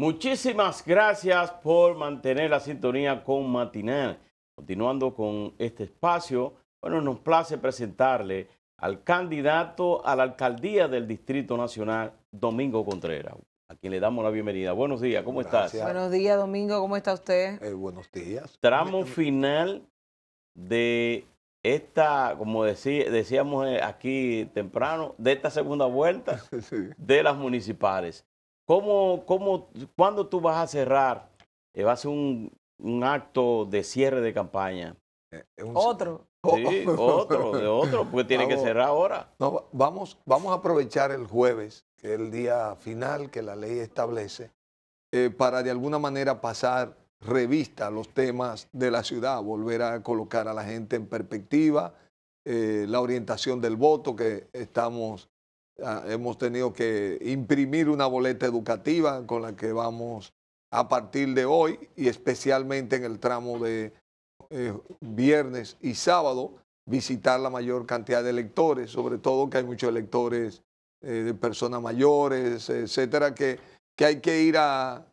Muchísimas gracias por mantener la sintonía con Matinal. Continuando con este espacio, bueno, nos place presentarle al candidato a la alcaldía del Distrito Nacional, Domingo Contreras, a quien le damos la bienvenida. Buenos días, ¿cómo está? estás? Buenos días, Domingo, ¿cómo está usted? Eh, buenos días. Tramo final de esta, como decíamos eh, aquí temprano, de esta segunda vuelta de las municipales. ¿Cómo, cómo, ¿Cuándo tú vas a cerrar? Eh, ¿Vas a un, acto de cierre de campaña. Eh, otro. Sí, otro, otro, porque tiene que cerrar ahora. No, vamos, vamos a aprovechar el jueves, que es el día final que la ley establece, eh, para de alguna manera pasar revista a los temas de la ciudad, volver a colocar a la gente en perspectiva, la orientación del voto que estamos Ah, hemos tenido que imprimir una boleta educativa con la que vamos a partir de hoy y especialmente en el tramo de eh, viernes y sábado visitar la mayor cantidad de electores, sobre todo que hay muchos electores eh, de personas mayores, etcétera, que, que hay que ir a,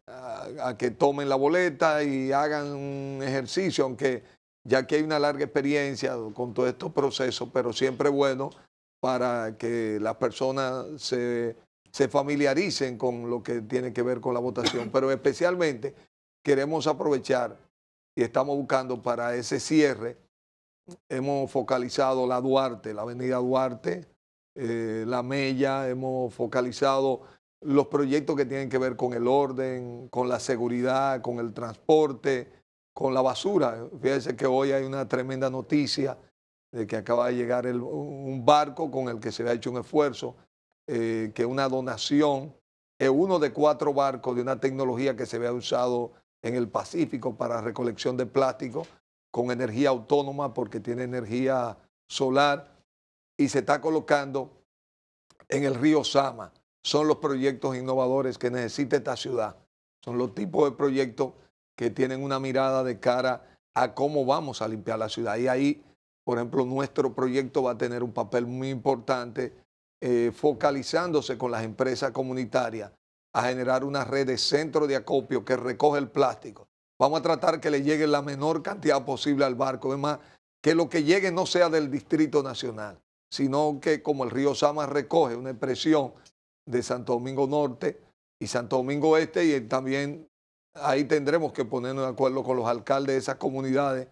que tomen la boleta y hagan un ejercicio, aunque ya que hay una larga experiencia con todo estos procesos, pero siempre bueno para que las personas se, familiaricen con lo que tiene que ver con la votación. Pero especialmente queremos aprovechar y estamos buscando para ese cierre, hemos focalizado la Duarte, la avenida Duarte, eh, la Mella, hemos focalizado los proyectos que tienen que ver con el orden, con la seguridad, con el transporte, con la basura. Fíjense que hoy hay una tremenda noticia de que acaba de llegar un barco con el que se le ha hecho un esfuerzo, eh, que una donación, es eh, uno de cuatro barcos de una tecnología que se había usado en el Pacífico para recolección de plástico con energía autónoma porque tiene energía solar y se está colocando en el río Sama. Son los proyectos innovadores que necesita esta ciudad. Son los tipos de proyectos que tienen una mirada de cara a cómo vamos a limpiar la ciudad. Y ahí por ejemplo, nuestro proyecto va a tener un papel muy importante eh, focalizándose con las empresas comunitarias a generar una red de centro de acopio que recoge el plástico. Vamos a tratar que le llegue la menor cantidad posible al barco. Además, que lo que llegue no sea del Distrito Nacional, sino que como el río Sama recoge una expresión de Santo Domingo Norte y Santo Domingo Este, y también ahí tendremos que ponernos de acuerdo con los alcaldes de esas comunidades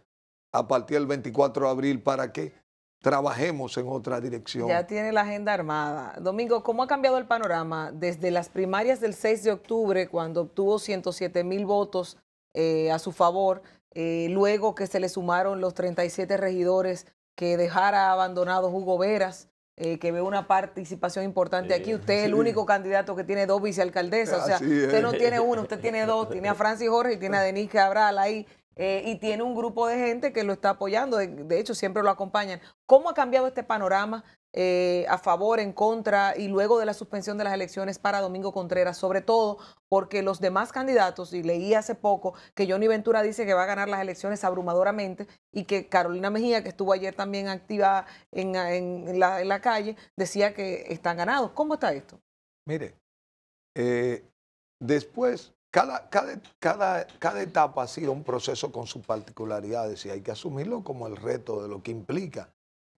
a partir del 24 de abril para que trabajemos en otra dirección. Ya tiene la agenda armada. Domingo, ¿cómo ha cambiado el panorama desde las primarias del 6 de octubre, cuando obtuvo 107 mil votos eh, a su favor, eh, luego que se le sumaron los 37 regidores que dejara abandonado Hugo Veras? Eh, que ve una participación importante aquí. Usted es el único candidato que tiene dos vicealcaldesas. O sea, usted no tiene uno, usted tiene dos. Tiene a Francis Jorge y tiene a Denise Cabral ahí eh, y tiene un grupo de gente que lo está apoyando, de, hecho siempre lo acompañan. ¿Cómo ha cambiado este panorama eh, a favor, en contra y luego de la suspensión de las elecciones para Domingo Contreras, sobre todo porque los demás candidatos, y leí hace poco que Johnny Ventura dice que va a ganar las elecciones abrumadoramente y que Carolina Mejía, que estuvo ayer también activa en, la, calle, decía que están ganados. ¿Cómo está esto? Mire, eh, después cada, cada, etapa ha sido un proceso con sus particularidades y hay que asumirlo como el reto de lo que implica.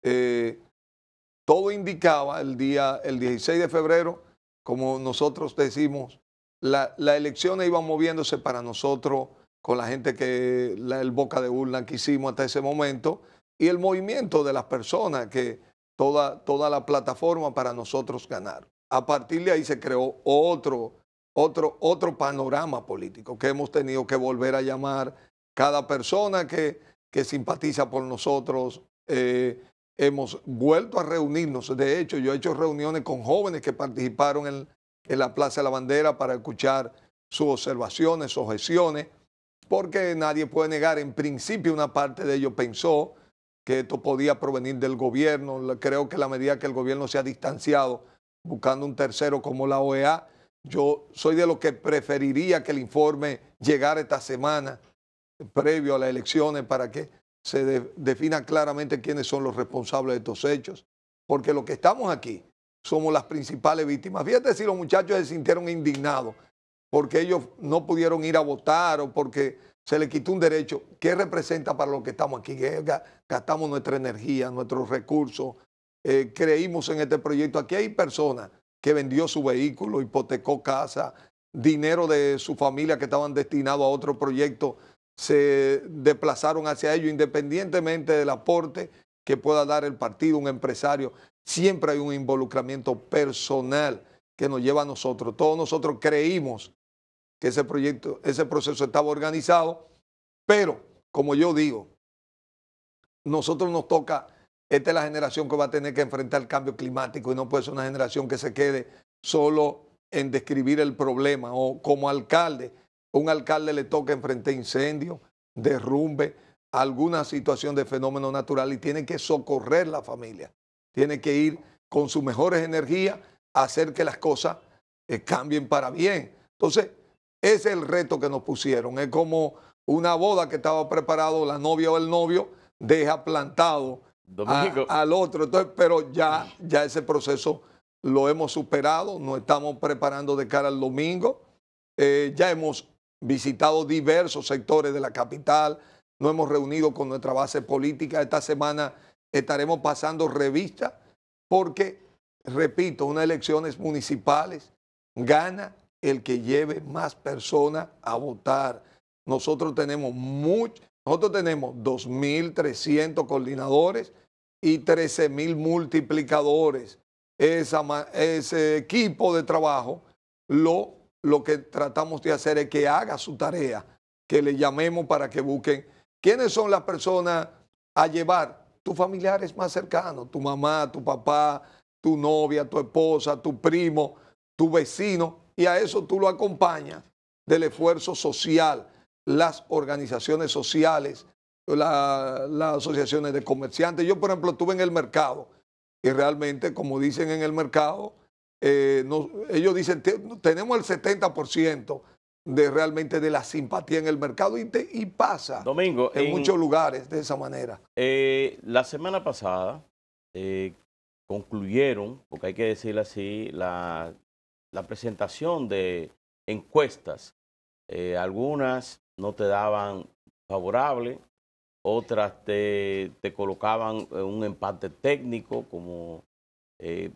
Eh, todo indicaba el día el 16 de febrero, como nosotros decimos, las la elecciones iban moviéndose para nosotros con la gente que, la, el boca de urna que hicimos hasta ese momento y el movimiento de las personas que toda, toda la plataforma para nosotros ganar. A partir de ahí se creó otro otro, otro panorama político que hemos tenido que volver a llamar cada persona que, simpatiza por nosotros. Eh, hemos vuelto a reunirnos. De hecho, yo he hecho reuniones con jóvenes que participaron en, la Plaza de la Bandera para escuchar sus observaciones, sus objeciones, porque nadie puede negar, en principio una parte de ellos pensó que esto podía provenir del gobierno. Creo que la medida que el gobierno se ha distanciado buscando un tercero como la OEA, yo soy de los que preferiría que el informe llegara esta semana, previo a las elecciones, para que se defina claramente quiénes son los responsables de estos hechos. Porque los que estamos aquí somos las principales víctimas. Fíjate si los muchachos se sintieron indignados porque ellos no pudieron ir a votar o porque se les quitó un derecho. ¿Qué representa para los que estamos aquí? Gastamos nuestra energía, nuestros recursos, eh, creímos en este proyecto. Aquí hay personas que vendió su vehículo, hipotecó casa, dinero de su familia que estaban destinados a otro proyecto, se desplazaron hacia ello, independientemente del aporte que pueda dar el partido, un empresario. Siempre hay un involucramiento personal que nos lleva a nosotros. Todos nosotros creímos que ese proyecto, ese proceso estaba organizado, pero como yo digo, nosotros nos toca esta es la generación que va a tener que enfrentar el cambio climático y no puede ser una generación que se quede solo en describir el problema o como alcalde. Un alcalde le toca enfrentar incendios, derrumbe, alguna situación de fenómeno natural y tiene que socorrer la familia. Tiene que ir con sus mejores energías a hacer que las cosas eh, cambien para bien. Entonces, ese es el reto que nos pusieron. Es como una boda que estaba preparado la novia o el novio deja plantado Domingo. al otro. pero ya, ya ese proceso lo hemos superado, nos estamos preparando de cara al domingo. Eh, ya hemos visitado diversos sectores de la capital, nos hemos reunido con nuestra base política. Esta semana estaremos pasando revista porque, repito, unas elecciones municipales gana el que lleve más personas a votar. Nosotros tenemos mucho, nosotros tenemos 2.300 coordinadores y 13.000 multiplicadores. ese equipo de trabajo, lo, lo que tratamos de hacer es que haga su tarea, que le llamemos para que busquen quiénes son las personas a llevar, tus familiares más cercanos, tu mamá, tu papá, tu novia, tu esposa, tu primo, tu vecino, y a eso tú lo acompañas del esfuerzo social las organizaciones sociales, las asociaciones de comerciantes. Yo, por ejemplo, estuve en el mercado y realmente, como dicen en el mercado, eh, ellos dicen, tenemos el 70% de realmente de la simpatía en el mercado y, pasa Domingo, en, muchos lugares de esa manera. Eh, la semana pasada eh, concluyeron, porque hay que decirlo así, la, la presentación de encuestas, algunas no te daban favorable, otras te, colocaban eh, un empate técnico como... Eh,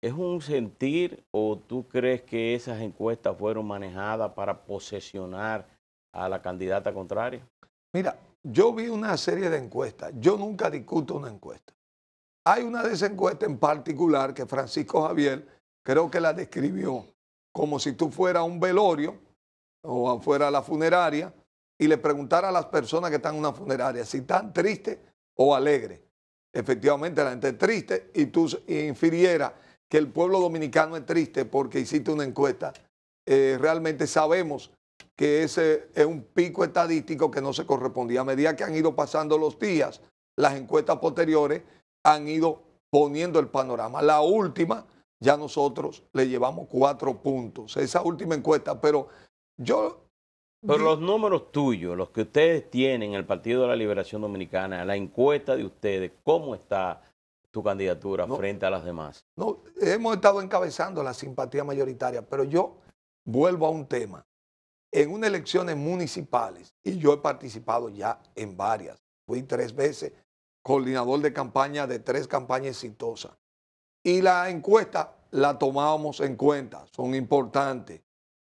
¿Es un sentir o tú crees que esas encuestas fueron manejadas para posesionar a la candidata contraria? Mira, yo vi una serie de encuestas. Yo nunca discuto una encuesta. Hay una de esas encuestas en particular que Francisco Javier creo que la describió como si tú fueras un velorio o afuera de la funeraria y le preguntara a las personas que están en una funeraria si están tristes o alegres. Efectivamente, la gente es triste y tú infirieras que el pueblo dominicano es triste porque hiciste una encuesta. Eh, realmente sabemos que ese es un pico estadístico que no se correspondía. A medida que han ido pasando los días, las encuestas posteriores han ido poniendo el panorama. La última, ya nosotros le llevamos cuatro puntos. Esa última encuesta, pero yo. Pero los números tuyos, los que ustedes tienen en el Partido de la Liberación Dominicana, la encuesta de ustedes, ¿cómo está tu candidatura frente a las demás? No, hemos estado encabezando la simpatía mayoritaria, pero yo vuelvo a un tema. En unas elecciones municipales, y yo he participado ya en varias, fui tres veces coordinador de campaña de tres campañas exitosas. Y la encuesta la tomábamos en cuenta, son importantes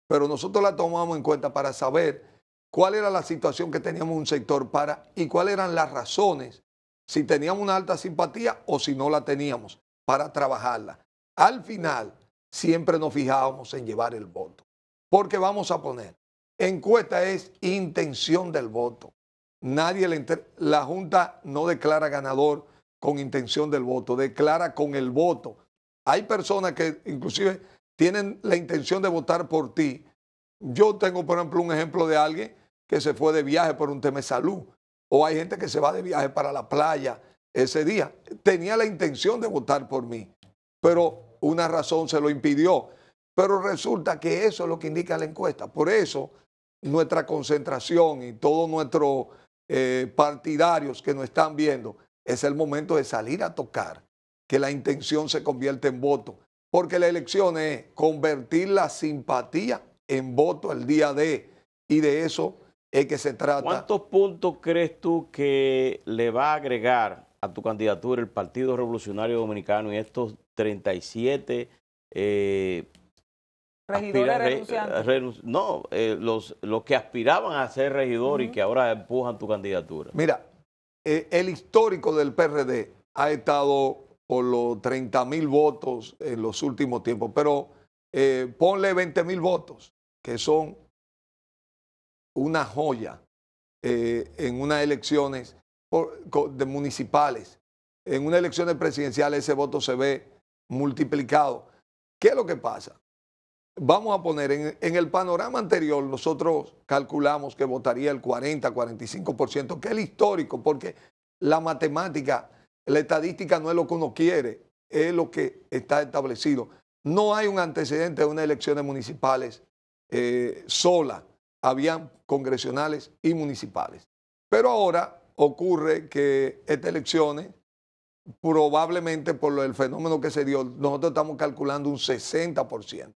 pero nosotros la tomamos en cuenta para saber cuál era la situación que teníamos un sector para y cuáles eran las razones, si teníamos una alta simpatía o si no la teníamos, para trabajarla. Al final, siempre nos fijábamos en llevar el voto, porque vamos a poner, encuesta es intención del voto. Nadie la Junta no declara ganador con intención del voto, declara con el voto. Hay personas que inclusive tienen la intención de votar por ti. Yo tengo, por ejemplo, un ejemplo de alguien que se fue de viaje por un tema de salud. O hay gente que se va de viaje para la playa ese día. Tenía la intención de votar por mí, pero una razón se lo impidió. Pero resulta que eso es lo que indica la encuesta. Por eso nuestra concentración y todos nuestros eh, partidarios que nos están viendo, es el momento de salir a tocar, que la intención se convierta en voto porque la elección es convertir la simpatía en voto el día de, y de eso es que se trata. ¿Cuántos puntos crees tú que le va a agregar a tu candidatura el Partido Revolucionario Dominicano y estos 37 eh, Regidores renunciantes. no, eh, los, que aspiraban a ser regidores y que ahora empujan tu candidatura. Mira, eh, el histórico del PRD ha estado por los 30 mil votos en los últimos tiempos, pero eh, ponle 20 mil votos, que son una joya eh, en unas elecciones de municipales. En unas elecciones presidenciales ese voto se ve multiplicado. ¿Qué es lo que pasa? Vamos a poner, en, en el panorama anterior nosotros calculamos que votaría el 40-45%, que es el histórico, porque la matemática la estadística no es lo que uno quiere, es lo que está establecido. No hay un antecedente de unas elecciones municipales solas. Eh, sola. Habían congresionales y municipales. Pero ahora ocurre que estas elecciones, probablemente por el fenómeno que se dio, nosotros estamos calculando un 60%.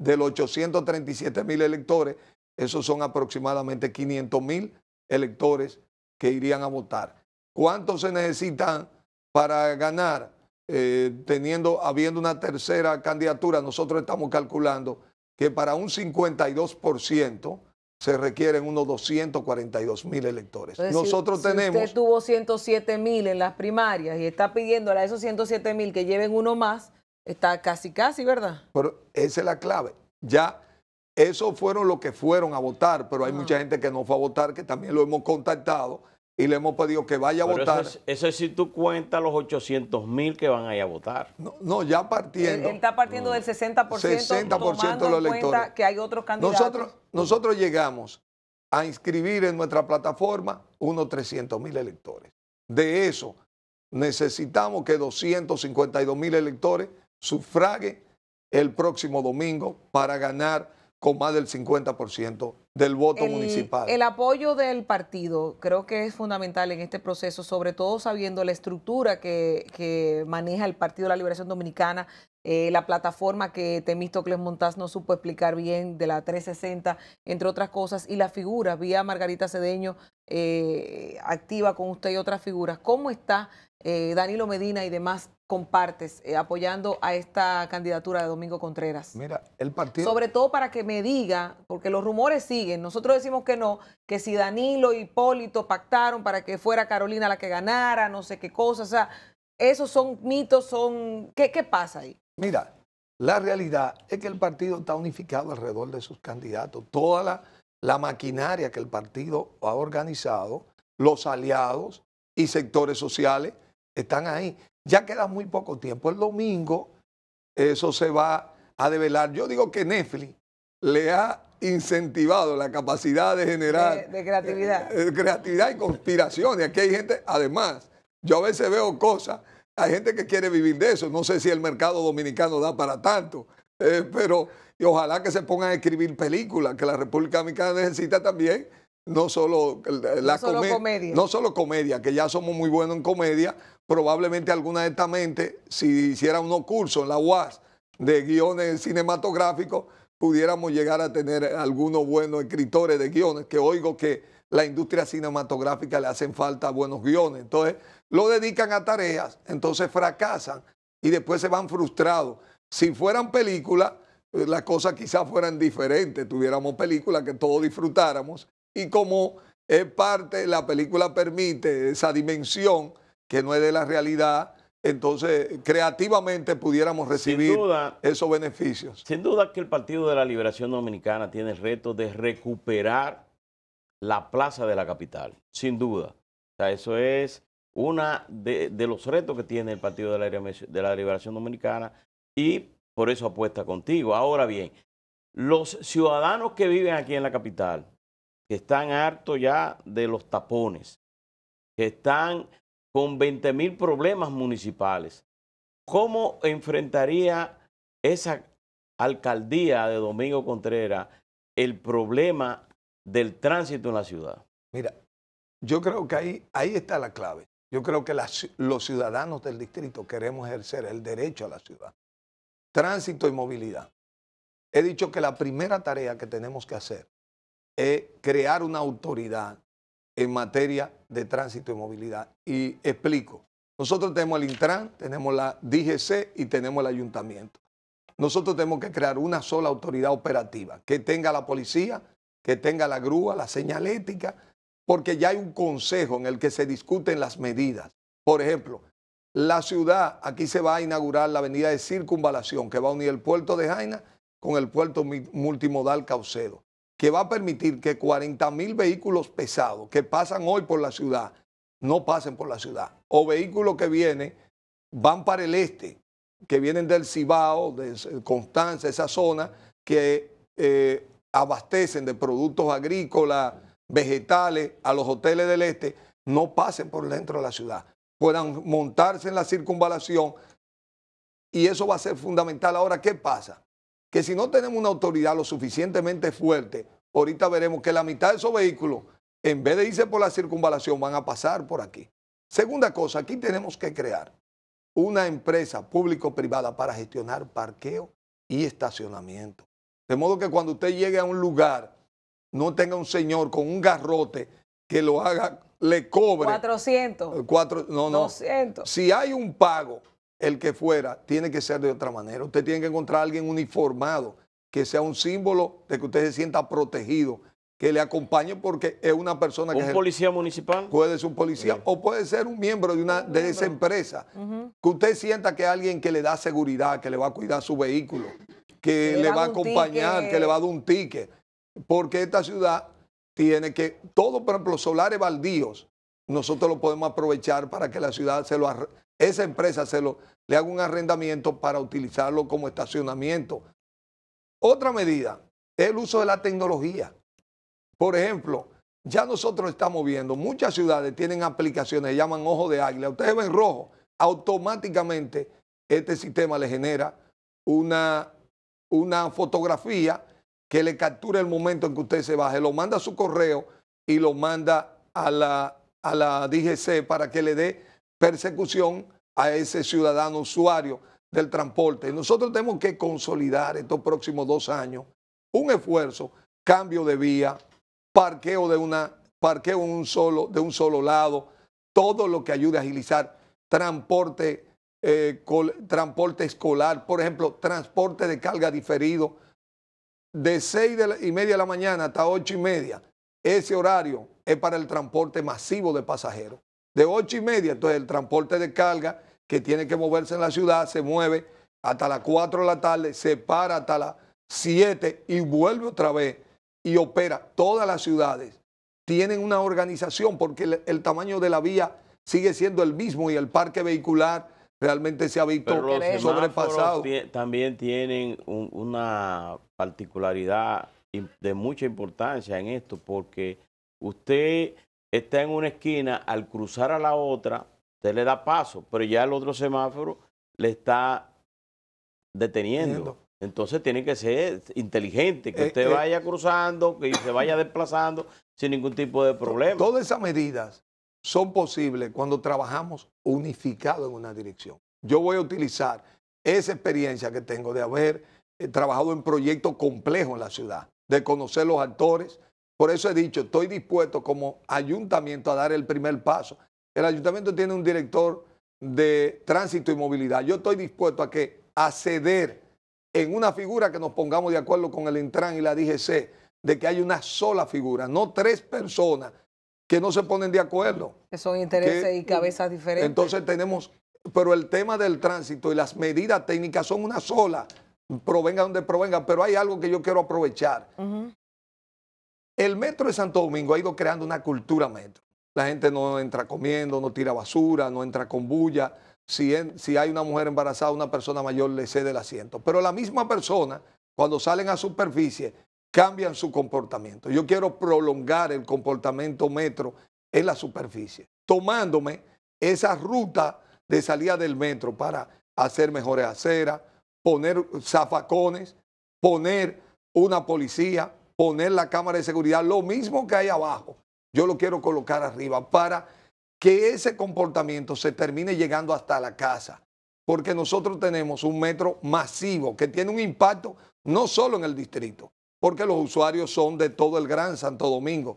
De los 837 mil electores, esos son aproximadamente 500 mil electores que irían a votar. ¿Cuánto se necesitan para ganar? Eh, teniendo, habiendo una tercera candidatura, nosotros estamos calculando que para un 52% se requieren unos 242 mil electores. nosotros tenemos... usted tuvo 107 mil en las primarias y está pidiéndole a esos 107 mil que lleven uno más, está casi, casi, ¿verdad? Pero esa es la clave. Ya, esos fueron los que fueron a votar, pero hay mucha gente que no fue a votar, que también lo hemos contactado y le hemos pedido que vaya a votar. Eso es, si tú cuentas los 800 mil que van a ir a votar. No, ya partiendo. Él, está partiendo del 60%, 60% de los electores. que hay otros candidatos. Nosotros, nosotros llegamos a inscribir en nuestra plataforma unos 300 mil electores. De eso, necesitamos que 252 mil electores sufraguen el próximo domingo para ganar con más del 50% del voto municipal. El apoyo del partido creo que es fundamental en este proceso, sobre todo sabiendo la estructura que, maneja el Partido de la Liberación Dominicana, eh, la plataforma que Temístocles Montaz no supo explicar bien de la 360, entre otras cosas, y las figuras, vía Margarita Cedeño eh, activa con usted y otras figuras. ¿Cómo está eh, Danilo Medina y demás compartes apoyando a esta candidatura de Domingo Contreras? Mira, el partido... Sobre todo para que me diga, porque los rumores siguen nosotros decimos que no, que si Danilo y Hipólito pactaron para que fuera Carolina la que ganara, no sé qué cosa o sea, esos son mitos, son... ¿Qué, pasa ahí? Mira, la realidad es que el partido está unificado alrededor de sus candidatos. Toda la, la maquinaria que el partido ha organizado, los aliados y sectores sociales están ahí. Ya queda muy poco tiempo. El domingo eso se va a develar. Yo digo que Netflix le ha incentivado la capacidad de generar... De, creatividad. Eh, creatividad y conspiración. Y aquí hay gente, además, yo a veces veo cosas, hay gente que quiere vivir de eso. No sé si el mercado dominicano da para tanto, eh, pero ojalá que se pongan a escribir películas, que la República Dominicana necesita también no solo la no comedia, no solo comedia, que ya somos muy buenos en comedia, probablemente alguna de estas mentes si hiciera unos cursos en la UAS de guiones cinematográficos, pudiéramos llegar a tener algunos buenos escritores de guiones, que oigo que la industria cinematográfica le hacen falta buenos guiones. Entonces, lo dedican a tareas, entonces fracasan y después se van frustrados. Si fueran películas, eh, las cosas quizás fueran diferentes, tuviéramos películas que todos disfrutáramos y como es parte, la película permite esa dimensión que no es de la realidad, entonces creativamente pudiéramos recibir esos beneficios. Sin duda que el Partido de la Liberación Dominicana tiene el reto de recuperar la plaza de la capital, sin duda. O sea, eso es uno de, los retos que tiene el Partido de la, de la Liberación Dominicana y por eso apuesta contigo. Ahora bien, los ciudadanos que viven aquí en la capital, que están hartos ya de los tapones, que están con 20 mil problemas municipales. ¿Cómo enfrentaría esa alcaldía de Domingo Contreras el problema del tránsito en la ciudad? Mira, yo creo que ahí, ahí está la clave. Yo creo que los ciudadanos del distrito queremos ejercer el derecho a la ciudad. Tránsito y movilidad. He dicho que la primera tarea que tenemos que hacer es crear una autoridad en materia de tránsito y movilidad. Y explico. Nosotros tenemos el Intran, tenemos la DGC y tenemos el ayuntamiento. Nosotros tenemos que crear una sola autoridad operativa que tenga la policía, que tenga la grúa, la señalética, porque ya hay un consejo en el que se discuten las medidas. Por ejemplo, la ciudad, aquí se va a inaugurar la avenida de circunvalación que va a unir el puerto de Jaina con el puerto multimodal Caucedo que va a permitir que 40 mil vehículos pesados que pasan hoy por la ciudad no pasen por la ciudad. O vehículos que vienen, van para el este, que vienen del Cibao, de Constanza, esa zona, que eh, abastecen de productos agrícolas, vegetales a los hoteles del este, no pasen por dentro de la ciudad. Puedan montarse en la circunvalación y eso va a ser fundamental. Ahora, ¿qué pasa? que si no tenemos una autoridad lo suficientemente fuerte, ahorita veremos que la mitad de esos vehículos, en vez de irse por la circunvalación, van a pasar por aquí. Segunda cosa, aquí tenemos que crear una empresa público-privada para gestionar parqueo y estacionamiento. De modo que cuando usted llegue a un lugar, no tenga un señor con un garrote que lo haga, le cobre. 400. Cuatro, no, no. 200. Si hay un pago el que fuera, tiene que ser de otra manera. Usted tiene que encontrar a alguien uniformado, que sea un símbolo de que usted se sienta protegido, que le acompañe porque es una persona que que... ¿Un policía municipal? Puede ser un policía o puede ser un miembro de, una, de esa empresa. Que usted sienta que es alguien que le da seguridad, que le va a cuidar su vehículo, que le, va a acompañar, que le va a dar un ticket. Porque esta ciudad tiene que... Todo, por ejemplo, solares baldíos, nosotros lo podemos aprovechar para que la ciudad se lo, esa empresa se lo, le haga un arrendamiento para utilizarlo como estacionamiento. Otra medida es el uso de la tecnología. Por ejemplo, ya nosotros estamos viendo, muchas ciudades tienen aplicaciones, llaman ojo de águila. Ustedes ven rojo, automáticamente este sistema le genera una, una fotografía que le captura el momento en que usted se baje, lo manda a su correo y lo manda a la, a la DGC para que le dé persecución a ese ciudadano usuario del transporte. Nosotros tenemos que consolidar estos próximos dos años un esfuerzo, cambio de vía, parqueo de una, parqueo un solo, de un solo lado, todo lo que ayude a agilizar transporte, eh, transporte escolar, por ejemplo, transporte de carga diferido, de seis y media de la mañana hasta ocho y media, ese horario es para el transporte masivo de pasajeros de ocho y media. Entonces el transporte de carga que tiene que moverse en la ciudad se mueve hasta las 4 de la tarde, se para hasta las 7 y vuelve otra vez y opera. Todas las ciudades tienen una organización porque el, tamaño de la vía sigue siendo el mismo y el parque vehicular realmente se ha visto sobrepasado. También tienen una particularidad de mucha importancia en esto porque usted está en una esquina, al cruzar a la otra, usted le da paso, pero ya el otro semáforo le está deteniendo. Entonces tiene que ser inteligente, que eh, usted eh. vaya cruzando, que se vaya desplazando sin ningún tipo de problema. Todas esas medidas son posibles cuando trabajamos unificado en una dirección. Yo voy a utilizar esa experiencia que tengo de haber eh, trabajado en proyectos complejos en la ciudad, de conocer los actores, por eso he dicho, estoy dispuesto como ayuntamiento a dar el primer paso. El ayuntamiento tiene un director de tránsito y movilidad. Yo estoy dispuesto a que acceder en una figura que nos pongamos de acuerdo con el Intran y la DGC, de que hay una sola figura, no tres personas que no se ponen de acuerdo. Que son intereses y cabezas diferentes. Entonces tenemos, pero el tema del tránsito y las medidas técnicas son una sola, provenga donde provenga, pero hay algo que yo quiero aprovechar. El metro de Santo Domingo ha ido creando una cultura metro. La gente no entra comiendo, no tira basura, no entra con bulla. Si, hay una mujer embarazada, una persona mayor le cede el asiento. Pero la misma persona, cuando salen a superficie, cambian su comportamiento. Yo quiero prolongar el comportamiento metro en la superficie, tomándome esa ruta de salida del metro para hacer mejores aceras, poner zafacones, poner una policía, poner la cámara de seguridad, lo mismo que hay abajo, yo lo quiero colocar arriba para que ese comportamiento se termine llegando hasta la casa, porque nosotros tenemos un metro masivo que tiene un impacto no solo en el distrito, porque los usuarios son de todo el Gran Santo Domingo,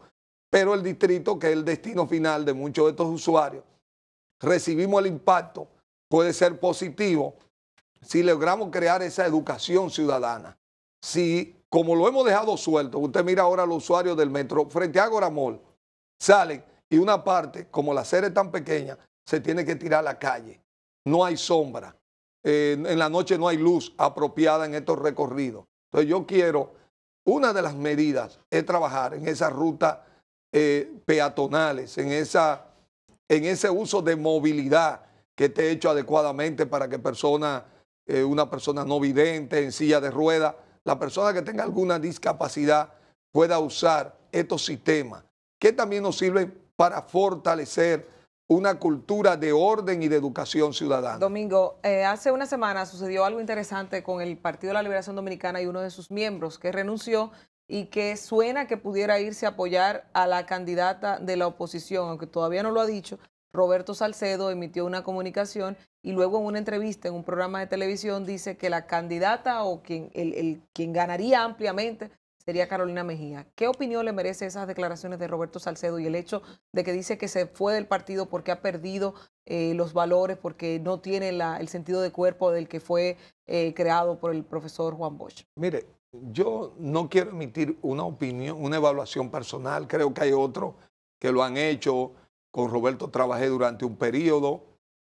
pero el distrito, que es el destino final de muchos de estos usuarios, recibimos el impacto, puede ser positivo si logramos crear esa educación ciudadana, si como lo hemos dejado suelto, usted mira ahora los usuarios del metro frente a Goramol, salen y una parte, como la serie es tan pequeña, se tiene que tirar a la calle. No hay sombra. Eh, en la noche no hay luz apropiada en estos recorridos. Entonces yo quiero, una de las medidas es trabajar en esas rutas eh, peatonales, en, esa, en ese uso de movilidad que esté hecho adecuadamente para que eh, una persona no vidente, en silla de ruedas, la persona que tenga alguna discapacidad pueda usar estos sistemas, que también nos sirven para fortalecer una cultura de orden y de educación ciudadana. Domingo, eh, hace una semana sucedió algo interesante con el Partido de la Liberación Dominicana y uno de sus miembros que renunció y que suena que pudiera irse a apoyar a la candidata de la oposición, aunque todavía no lo ha dicho. Roberto Salcedo emitió una comunicación y luego en una entrevista en un programa de televisión dice que la candidata o quien, el, quien ganaría ampliamente sería Carolina Mejía. ¿Qué opinión le merece esas declaraciones de Roberto Salcedo y el hecho de que dice que se fue del partido porque ha perdido eh, los valores, porque no tiene el sentido de cuerpo del que fue eh, creado por el profesor Juan Bosch? Mire, yo no quiero emitir una opinión, una evaluación personal, creo que hay otros que lo han hecho. Con Roberto trabajé durante un periodo,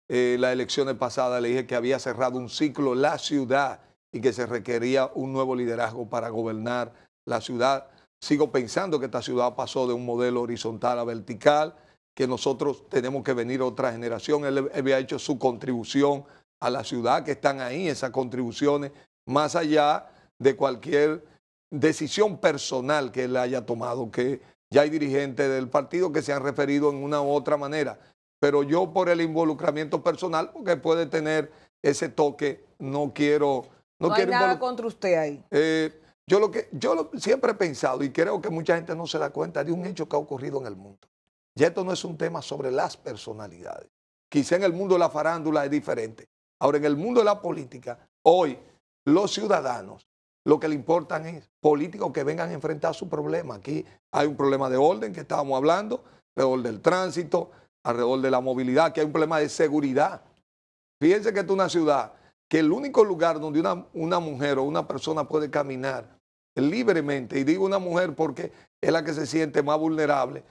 eh, las elecciones pasadas le dije que había cerrado un ciclo la ciudad y que se requería un nuevo liderazgo para gobernar la ciudad. Sigo pensando que esta ciudad pasó de un modelo horizontal a vertical, que nosotros tenemos que venir otra generación. Él había hecho su contribución a la ciudad, que están ahí esas contribuciones, más allá de cualquier decisión personal que él haya tomado, que ya hay dirigentes del partido que se han referido en una u otra manera pero yo por el involucramiento personal, porque puede tener ese toque, no quiero... No, quiero hay nada contra usted ahí. Eh, yo lo que yo siempre he pensado y creo que mucha gente no se da cuenta de un hecho que ha ocurrido en el mundo. Y esto no es un tema sobre las personalidades. Quizá en el mundo de la farándula es diferente. Ahora, en el mundo de la política, hoy los ciudadanos lo que le importan es políticos que vengan a enfrentar su problema. Aquí hay un problema de orden que estábamos hablando, de orden del tránsito, alrededor de la movilidad, que hay un problema de seguridad. Fíjense que esta es una ciudad que el único lugar donde una, mujer o una persona puede caminar libremente, y digo una mujer porque es la que se siente más vulnerable,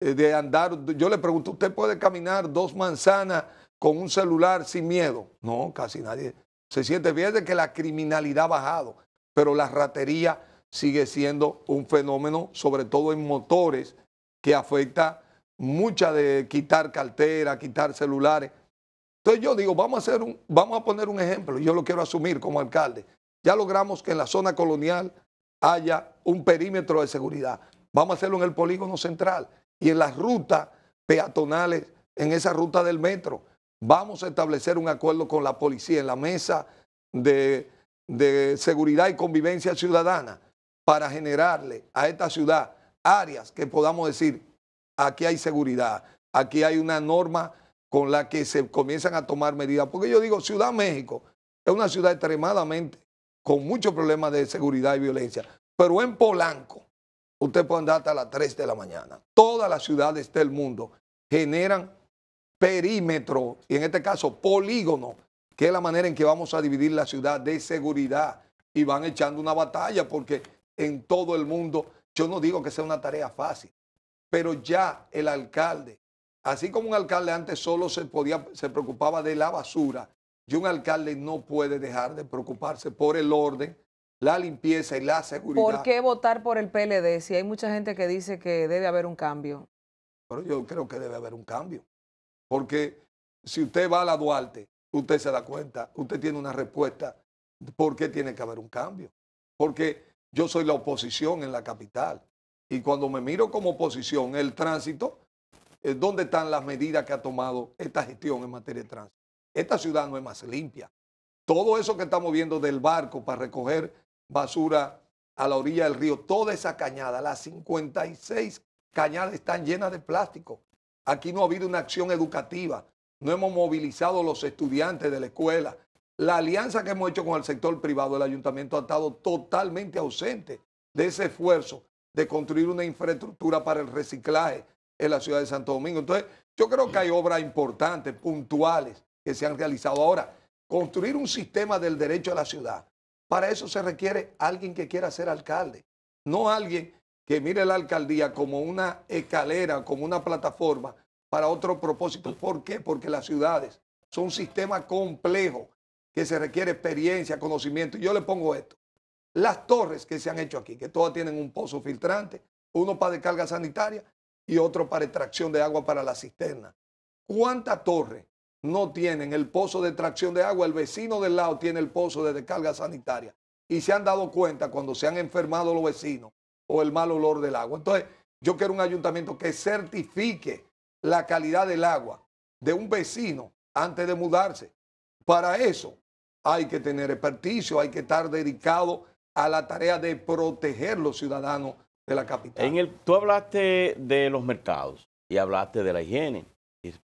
eh, de andar, yo le pregunto, ¿usted puede caminar dos manzanas con un celular sin miedo? No, casi nadie se siente. bien de que la criminalidad ha bajado, pero la ratería sigue siendo un fenómeno, sobre todo en motores, que afecta mucha de quitar cartera, quitar celulares. Entonces yo digo, vamos a, hacer un, vamos a poner un ejemplo, yo lo quiero asumir como alcalde. Ya logramos que en la zona colonial haya un perímetro de seguridad. Vamos a hacerlo en el polígono central y en las rutas peatonales, en esa ruta del metro. Vamos a establecer un acuerdo con la policía en la mesa de, de seguridad y convivencia ciudadana para generarle a esta ciudad áreas que podamos decir, aquí hay seguridad, aquí hay una norma con la que se comienzan a tomar medidas. Porque yo digo, Ciudad México es una ciudad extremadamente con muchos problemas de seguridad y violencia. Pero en Polanco, usted puede andar hasta las 3 de la mañana. Todas las ciudades del mundo generan perímetro, y en este caso polígono, que es la manera en que vamos a dividir la ciudad de seguridad y van echando una batalla porque en todo el mundo, yo no digo que sea una tarea fácil, pero ya el alcalde, así como un alcalde antes solo se, podía, se preocupaba de la basura, y un alcalde no puede dejar de preocuparse por el orden, la limpieza y la seguridad. ¿Por qué votar por el PLD si hay mucha gente que dice que debe haber un cambio? Pero yo creo que debe haber un cambio. Porque si usted va a la Duarte, usted se da cuenta, usted tiene una respuesta. ¿Por qué tiene que haber un cambio? Porque yo soy la oposición en la capital. Y cuando me miro como oposición, el tránsito, eh, ¿dónde están las medidas que ha tomado esta gestión en materia de tránsito? Esta ciudad no es más limpia. Todo eso que estamos viendo del barco para recoger basura a la orilla del río, toda esa cañada, las 56 cañadas están llenas de plástico. Aquí no ha habido una acción educativa. No hemos movilizado los estudiantes de la escuela. La alianza que hemos hecho con el sector privado, del ayuntamiento ha estado totalmente ausente de ese esfuerzo de construir una infraestructura para el reciclaje en la ciudad de Santo Domingo. Entonces, yo creo que hay obras importantes, puntuales, que se han realizado ahora. Construir un sistema del derecho a la ciudad. Para eso se requiere alguien que quiera ser alcalde, no alguien que mire la alcaldía como una escalera, como una plataforma para otro propósito. ¿Por qué? Porque las ciudades son un sistema complejo que se requiere experiencia, conocimiento. yo le pongo esto las torres que se han hecho aquí, que todas tienen un pozo filtrante, uno para descarga sanitaria y otro para extracción de agua para la cisterna. ¿Cuántas torres no tienen el pozo de extracción de agua? El vecino del lado tiene el pozo de descarga sanitaria. Y se han dado cuenta cuando se han enfermado los vecinos o el mal olor del agua. Entonces, yo quiero un ayuntamiento que certifique la calidad del agua de un vecino antes de mudarse. Para eso hay que tener experticio, hay que estar dedicado a la tarea de proteger los ciudadanos de la capital. tú hablaste de los mercados y hablaste de la higiene.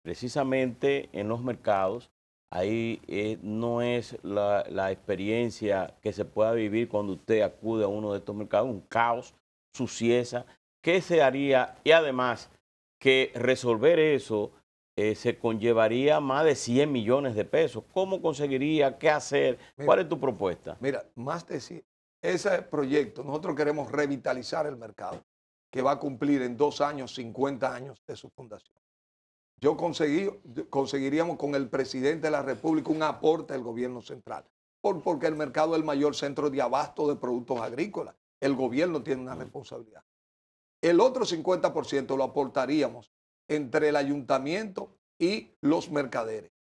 precisamente en los mercados, ahí eh, no es la, experiencia que se pueda vivir cuando usted acude a uno de estos mercados, un caos, suciesa ¿Qué se haría? Y además, que resolver eso eh, se conllevaría más de 100 millones de pesos. ¿Cómo conseguiría? ¿Qué hacer? ¿Cuál es tu propuesta? Mira, más de 100, ese proyecto, nosotros queremos revitalizar el mercado, que va a cumplir en dos años 50 años de su fundación. Yo conseguiríamos con el presidente de la República un aporte del gobierno central, porque el mercado es el mayor centro de abasto de productos agrícolas. El gobierno tiene una responsabilidad. El otro 50% lo aportaríamos entre el ayuntamiento y los mercaderes.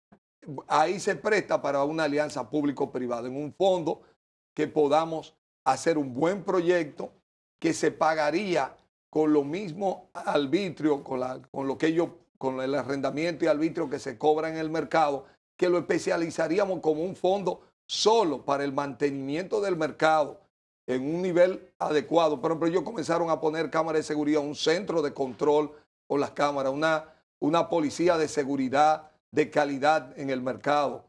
Ahí se presta para una alianza público-privada en un fondo que podamos hacer un buen proyecto que se pagaría con lo mismo arbitrio, con, con lo que con el arrendamiento y arbitrio que se cobra en el mercado, que lo especializaríamos como un fondo solo para el mantenimiento del mercado en un nivel adecuado. Por ejemplo, ellos comenzaron a poner cámaras de seguridad, un centro de control con las cámaras, una, una policía de seguridad de calidad en el mercado,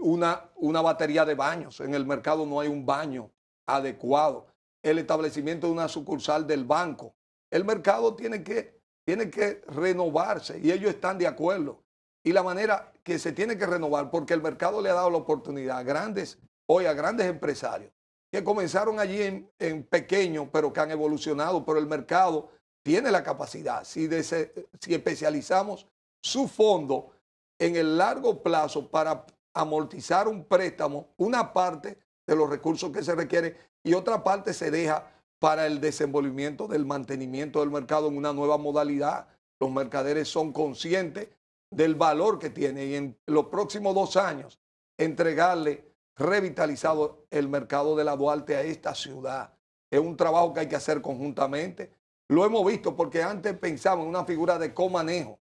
una, una batería de baños. En el mercado no hay un baño adecuado, el establecimiento de una sucursal del banco. El mercado tiene que, tiene que renovarse y ellos están de acuerdo. Y la manera que se tiene que renovar, porque el mercado le ha dado la oportunidad a grandes, hoy a grandes empresarios, que comenzaron allí en, pequeño, pero que han evolucionado, pero el mercado tiene la capacidad. Si, si especializamos su fondo en el largo plazo para amortizar un préstamo, una parte de los recursos que se requieren y otra parte se deja para el desenvolvimiento del mantenimiento del mercado en una nueva modalidad. Los mercaderes son conscientes del valor que tiene y en los próximos dos años entregarle revitalizado el mercado de la Duarte a esta ciudad. Es un trabajo que hay que hacer conjuntamente. Lo hemos visto porque antes pensábamos en una figura de comanejo,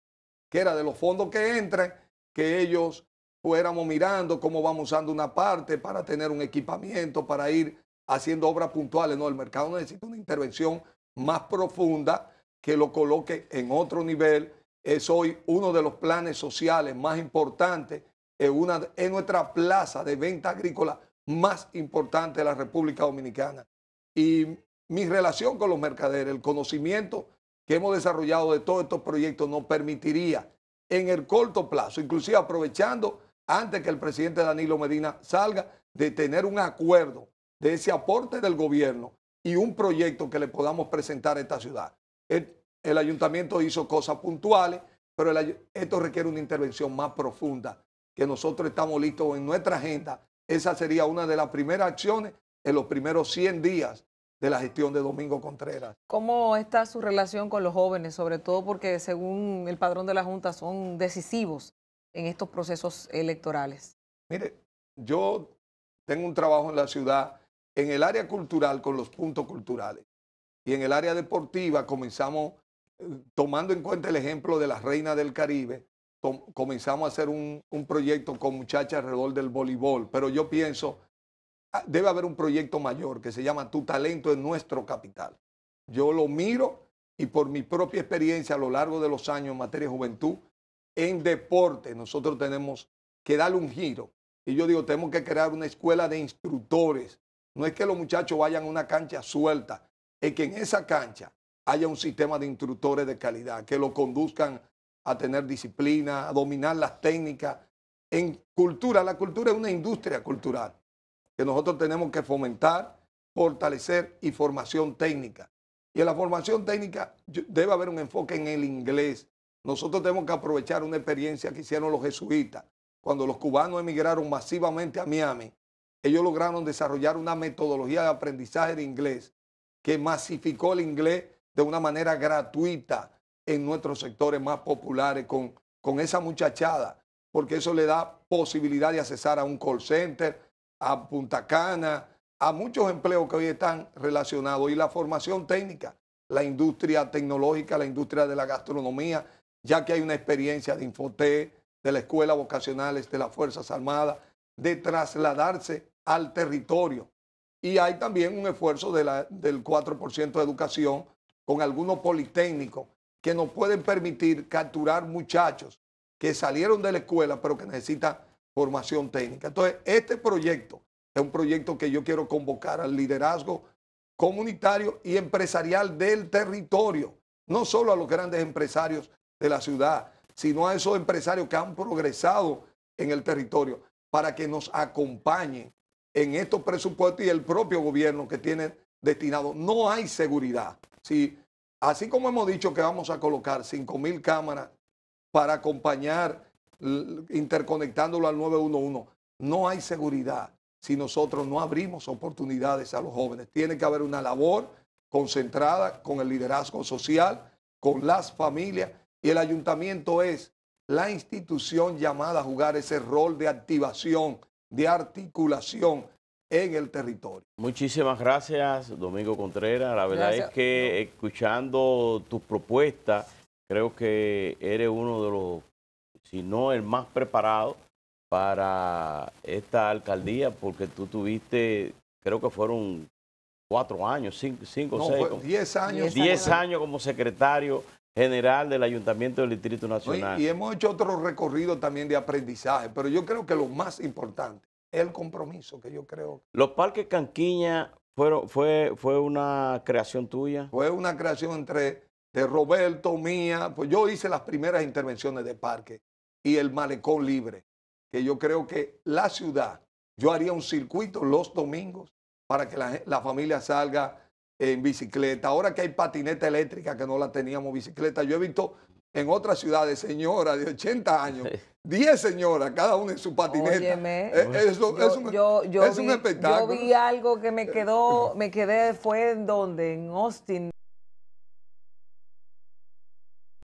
que era de los fondos que entran, que ellos fuéramos mirando cómo vamos usando una parte para tener un equipamiento, para ir haciendo obras puntuales. No, el mercado necesita una intervención más profunda que lo coloque en otro nivel. Es hoy uno de los planes sociales más importantes, en una, es nuestra plaza de venta agrícola más importante de la República Dominicana. Y mi relación con los mercaderes, el conocimiento que hemos desarrollado de todos estos proyectos nos permitiría en el corto plazo, inclusive aprovechando antes que el presidente Danilo Medina salga, de tener un acuerdo de ese aporte del gobierno y un proyecto que le podamos presentar a esta ciudad. El, ayuntamiento hizo cosas puntuales, pero esto requiere una intervención más profunda, que nosotros estamos listos en nuestra agenda. Esa sería una de las primeras acciones en los primeros 100 días de la gestión de Domingo Contreras. ¿Cómo está su relación con los jóvenes, sobre todo porque según el padrón de la Junta son decisivos en estos procesos electorales? Mire, yo tengo un trabajo en la ciudad, en el área cultural con los puntos culturales. Y en el área deportiva comenzamos, eh, tomando en cuenta el ejemplo de las reinas del Caribe, comenzamos a hacer un, un proyecto con muchachas alrededor del voleibol. Pero yo pienso, ah, debe haber un proyecto mayor que se llama Tu talento es nuestro capital. Yo lo miro y por mi propia experiencia a lo largo de los años en materia de juventud, en deporte, nosotros tenemos que darle un giro. Y yo digo, tenemos que crear una escuela de instructores. No es que los muchachos vayan a una cancha suelta, es que en esa cancha haya un sistema de instructores de calidad, que lo conduzcan a tener disciplina, a dominar las técnicas. En cultura, la cultura es una industria cultural que nosotros tenemos que fomentar, fortalecer y formación técnica. Y en la formación técnica debe haber un enfoque en el inglés, nosotros tenemos que aprovechar una experiencia que hicieron los jesuitas. Cuando los cubanos emigraron masivamente a Miami, ellos lograron desarrollar una metodología de aprendizaje de inglés que masificó el inglés de una manera gratuita en nuestros sectores más populares con, esa muchachada, porque eso le da posibilidad de accesar a un call center, a Punta Cana, a muchos empleos que hoy están relacionados y la formación técnica, la industria tecnológica, la industria de la gastronomía, ya que hay una experiencia de Infote, de la Escuela Vocacional este, de las Fuerzas Armadas, de trasladarse al territorio. Y hay también un esfuerzo del 4% de educación con algunos politécnicos que nos pueden permitir capturar muchachos que salieron de la escuela pero que necesitan formación técnica. Entonces, este proyecto es un proyecto que yo quiero convocar al liderazgo comunitario y empresarial del territorio, no solo a los grandes empresarios de la ciudad, sino a esos empresarios que han progresado en el territorio para que nos acompañen en estos presupuestos y el propio gobierno que tiene destinado. No hay seguridad. Así como hemos dicho que vamos a colocar 5.000 cámaras para acompañar interconectándolo al 911, no hay seguridad si nosotros no abrimos oportunidades a los jóvenes. Tiene que haber una labor concentrada con el liderazgo social, con las familias y el ayuntamiento es la institución llamada a jugar ese rol de activación, de articulación en el territorio. Muchísimas gracias, Domingo Contreras. La verdad es que escuchando tus propuestas, creo que eres uno de los, si no el más preparado para esta alcaldía, porque tú tuviste, creo que fueron cuatro años, cinco, cinco no, seis. Diez años. diez años como secretario general del Ayuntamiento del Distrito Nacional. Y hemos hecho otro recorrido también de aprendizaje, pero yo creo que lo más importante es el compromiso que yo creo. Los parques Canquiña fueron, fue, fue una creación tuya. Fue una creación entre de Roberto, mía, pues yo hice las primeras intervenciones de parque y el malecón libre, que yo creo que la ciudad, yo haría un circuito los domingos para que la, la familia salga en bicicleta. Ahora que hay patineta eléctrica, que no la teníamos bicicleta, yo he visto en otras ciudades señoras de 80 años, 10 señoras, cada una en su patineta. Eh, es, un espectáculo. Yo vi algo que me eh. quedó, me quedé, fue en donde, en Austin.